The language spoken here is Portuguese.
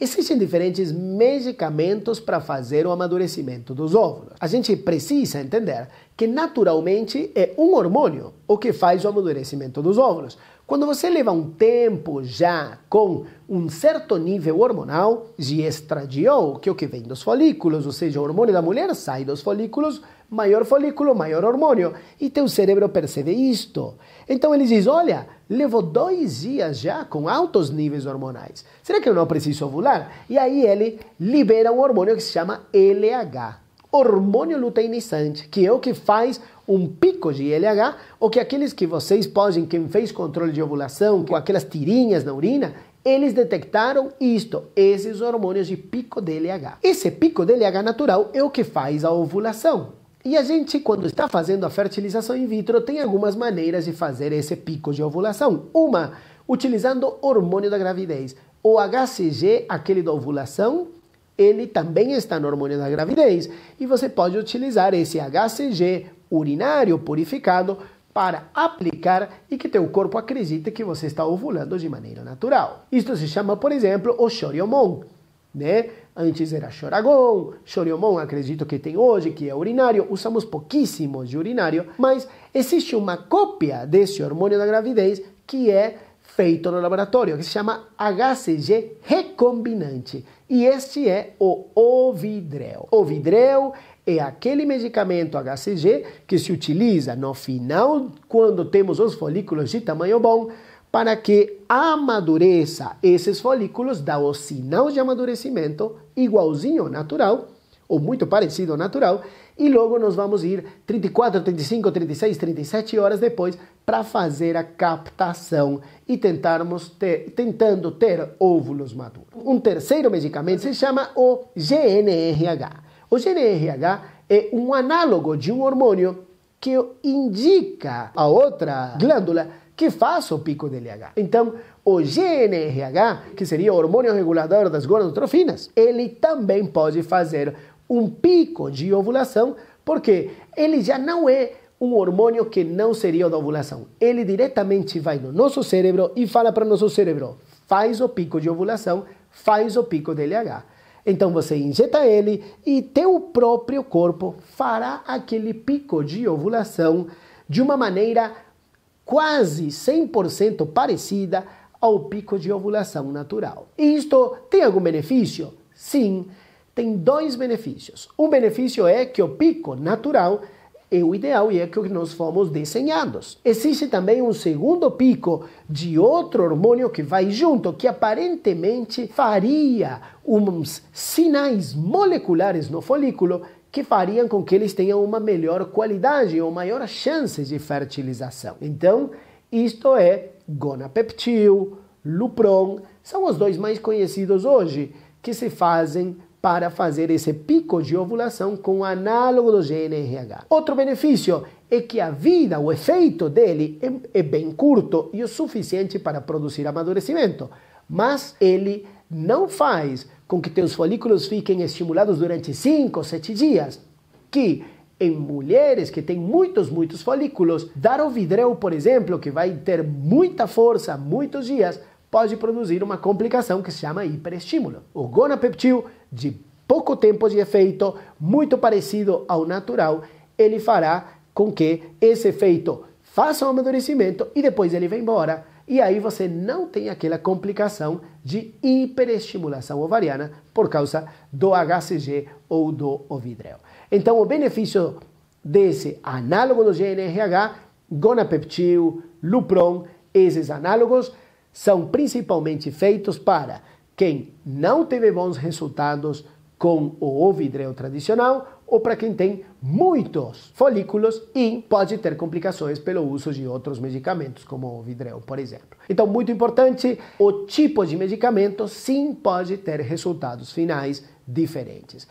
Existem diferentes medicamentos para fazer o amadurecimento dos óvulos. A gente precisa entender que naturalmente é um hormônio o que faz o amadurecimento dos óvulos. Quando você leva um tempo já com um certo nível hormonal de estradiol, que é o que vem dos folículos, ou seja, o hormônio da mulher sai dos folículos, maior folículo, maior hormônio. E teu cérebro percebe isto. Então ele diz: olha levou dois dias já com altos níveis hormonais. Será que eu não preciso ovular? E aí ele libera um hormônio que se chama LH, hormônio luteinizante, que é o que faz um pico de LH, ou que aqueles que vocês podem, quem fez controle de ovulação, com aquelas tirinhas na urina, eles detectaram isto, esses hormônios de pico de LH. Esse pico de LH natural é o que faz a ovulação. E a gente, quando está fazendo a fertilização in vitro, tem algumas maneiras de fazer esse pico de ovulação. Uma, utilizando hormônio da gravidez. O HCG, aquele da ovulação, ele também está no hormônio da gravidez. E você pode utilizar esse HCG urinário purificado para aplicar e que teu corpo acredite que você está ovulando de maneira natural. Isto se chama, por exemplo, o choriomon, né? Antes era choragon, choriomon acredito que tem hoje, que é urinário, usamos pouquíssimos de urinário, mas existe uma cópia desse hormônio da gravidez que é feito no laboratório, que se chama HCG recombinante. E este é o Ovidrel. Ovidrel é aquele medicamento HCG que se utiliza no final, quando temos os folículos de tamanho bom, para que amadureça esses folículos, dá o sinal de amadurecimento igualzinho natural, ou muito parecido ao natural, e logo nós vamos ir 34, 35, 36, 37 horas depois para fazer a captação e tentarmos ter, tentando ter óvulos maduros. Um terceiro medicamento se chama o GNRH. O GNRH é um análogo de um hormônio que indica a outra glândula que faça o pico de LH. Então, o GNRH, que seria o hormônio regulador das gonadotrofinas, ele também pode fazer um pico de ovulação, porque ele já não é um hormônio que não seria o da ovulação. Ele diretamente vai no nosso cérebro e fala para o nosso cérebro: faz o pico de ovulação, faz o pico de LH. Então você injeta ele e teu próprio corpo fará aquele pico de ovulação de uma maneira quase 100% parecida ao pico de ovulação natural. Isto tem algum benefício? Sim, tem dois benefícios. Um benefício é que o pico natural é o ideal e é que nós fomos desenhados. Existe também um segundo pico de outro hormônio que vai junto, que aparentemente faria uns sinais moleculares no folículo que fariam com que eles tenham uma melhor qualidade ou maior chance de fertilização. Então, isto é gonapeptil, lupron, são os dois mais conhecidos hoje que se fazem para fazer esse pico de ovulação com o análogo do GNRH. Outro benefício é que a vida, o efeito dele é, é, bem curto e o suficiente para produzir amadurecimento, mas ele não faz com que teus folículos fiquem estimulados durante 5 ou 7 dias, que em mulheres que têm muitos, muitos folículos, dar o vidreu, por exemplo, que vai ter muita força, muitos dias, pode produzir uma complicação que se chama hiperestímulo. O gonapeptil, de pouco tempo de efeito, muito parecido ao natural, ele fará com que esse efeito faça o amadurecimento e depois ele vá embora. E aí você não tem aquela complicação de hiperestimulação ovariana por causa do HCG ou do ovidrel. Então, o benefício desse análogo do GNRH, gonapeptil, lupron, esses análogos são principalmente feitos para quem não teve bons resultados com o ovidrel tradicional ou para quem tem muitos folículos e pode ter complicações pelo uso de outros medicamentos, como o vidrel, por exemplo. Então, muito importante, o tipo de medicamento sim pode ter resultados finais diferentes.